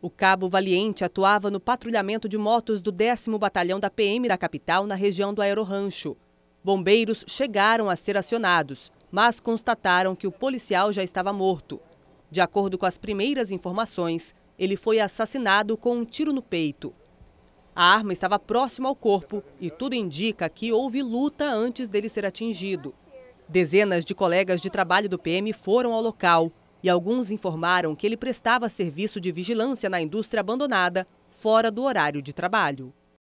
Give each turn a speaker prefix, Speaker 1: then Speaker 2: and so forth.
Speaker 1: O cabo Valiente atuava no patrulhamento de motos do 10 Batalhão da PM da capital na região do Rancho. Bombeiros chegaram a ser acionados, mas constataram que o policial já estava morto. De acordo com as primeiras informações, ele foi assassinado com um tiro no peito. A arma estava próxima ao corpo e tudo indica que houve luta antes dele ser atingido. Dezenas de colegas de trabalho do PM foram ao local e alguns informaram que ele prestava serviço de vigilância na indústria abandonada, fora do horário de trabalho.